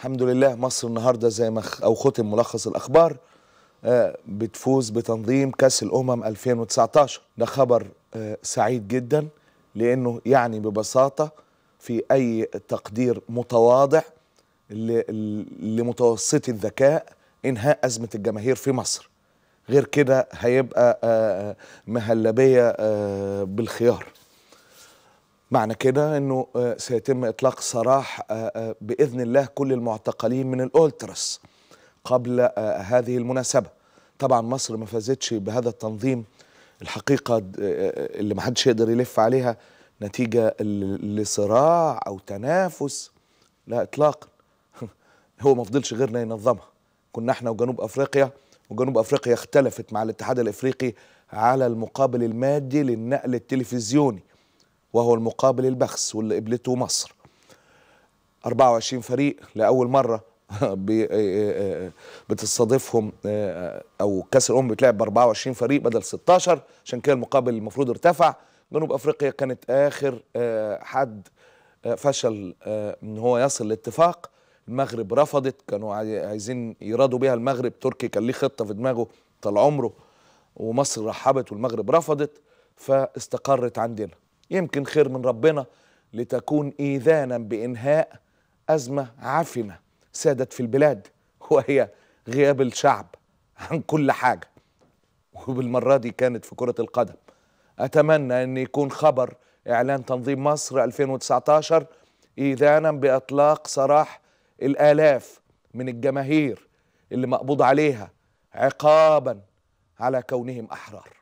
الحمد لله مصر النهارده زي ما او ختم ملخص الاخبار آه، بتفوز بتنظيم كاس الامم 2019 ده خبر آه، سعيد جدا لانه يعني ببساطه في اي تقدير متواضع لمتوسطي الذكاء انهاء ازمه الجماهير في مصر غير كده هيبقى آه، مهلبيه بالخيار معنى كده انه آه، سيتم اطلاق سراح آه، آه، باذن الله كل المعتقلين من الاولتراس قبل هذه المناسبه طبعا مصر ما فازتش بهذا التنظيم الحقيقه اللي ما حدش يقدر يلف عليها نتيجه لصراع او تنافس لا اطلاقا هو ما فضلش غيرنا ينظمها كنا احنا وجنوب افريقيا وجنوب افريقيا اختلفت مع الاتحاد الافريقي على المقابل المادي للنقل التلفزيوني وهو المقابل البخس واللي قبلته مصر 24 فريق لأول مرة آه، آه، آه، بتستضيفهم أو كأس الأمم بتلعب ب 24 فريق بدل 16 عشان كده المقابل المفروض ارتفع جنوب أفريقيا كانت آخر حد فشل إن هو يصل لاتفاق المغرب رفضت كانوا عايزين يرادوا بيها المغرب تركي كان ليه خطة في دماغه طال عمره ومصر رحبت والمغرب رفضت فاستقرت عندنا يمكن خير من ربنا لتكون إيذانا بإنهاء أزمة عفنة سادت في البلاد وهي غياب الشعب عن كل حاجة وبالمرة دي كانت في كرة القدم أتمنى أن يكون خبر إعلان تنظيم مصر 2019 إيذانا بإطلاق سراح الآلاف من الجماهير اللي مقبوض عليها عقابا على كونهم أحرار